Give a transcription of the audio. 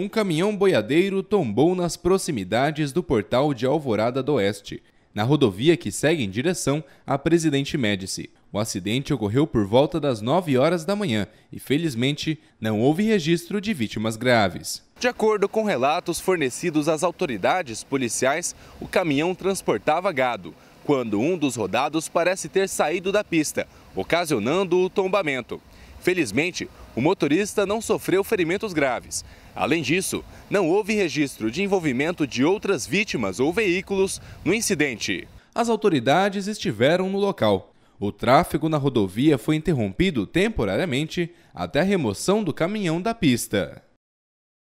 um caminhão boiadeiro tombou nas proximidades do portal de Alvorada do Oeste, na rodovia que segue em direção à Presidente Médici. O acidente ocorreu por volta das 9 horas da manhã e, felizmente, não houve registro de vítimas graves. De acordo com relatos fornecidos às autoridades policiais, o caminhão transportava gado quando um dos rodados parece ter saído da pista, ocasionando o tombamento. Felizmente, o motorista não sofreu ferimentos graves. Além disso, não houve registro de envolvimento de outras vítimas ou veículos no incidente. As autoridades estiveram no local. O tráfego na rodovia foi interrompido temporariamente até a remoção do caminhão da pista.